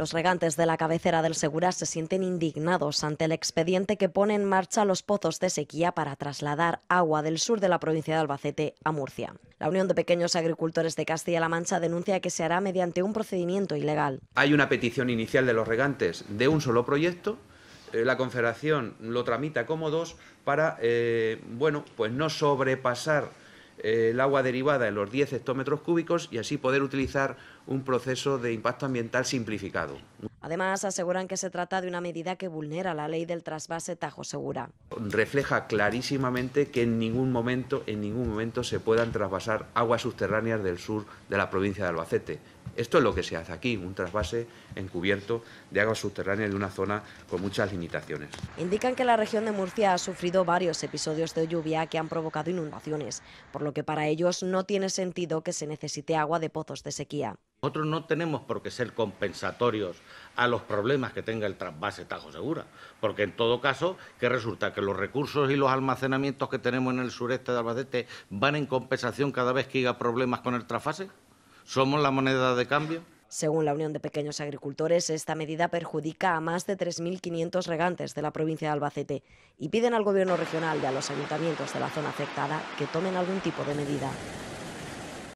Los regantes de la cabecera del Segura se sienten indignados ante el expediente que pone en marcha los pozos de sequía para trasladar agua del sur de la provincia de Albacete a Murcia. La Unión de Pequeños Agricultores de Castilla-La Mancha denuncia que se hará mediante un procedimiento ilegal. Hay una petición inicial de los regantes de un solo proyecto eh, la Confederación lo tramita como dos para, eh, bueno, pues no sobrepasar eh, el agua derivada en los 10 hectómetros cúbicos y así poder utilizar un proceso de impacto ambiental simplificado. Además, aseguran que se trata de una medida que vulnera la ley del trasvase Tajo Segura. Refleja clarísimamente que en ningún momento, en ningún momento se puedan trasvasar aguas subterráneas del sur de la provincia de Albacete. Esto es lo que se hace aquí, un trasvase encubierto de agua subterránea de una zona con muchas limitaciones. Indican que la región de Murcia ha sufrido varios episodios de lluvia que han provocado inundaciones, por lo que para ellos no tiene sentido que se necesite agua de pozos de sequía. Nosotros no tenemos por qué ser compensatorios a los problemas que tenga el trasvase Tajo Segura, porque en todo caso, que resulta? Que los recursos y los almacenamientos que tenemos en el sureste de Albacete van en compensación cada vez que haya problemas con el trasvase. ¿Somos la moneda de cambio? Según la Unión de Pequeños Agricultores, esta medida perjudica a más de 3.500 regantes de la provincia de Albacete y piden al Gobierno regional y a los ayuntamientos de la zona afectada que tomen algún tipo de medida.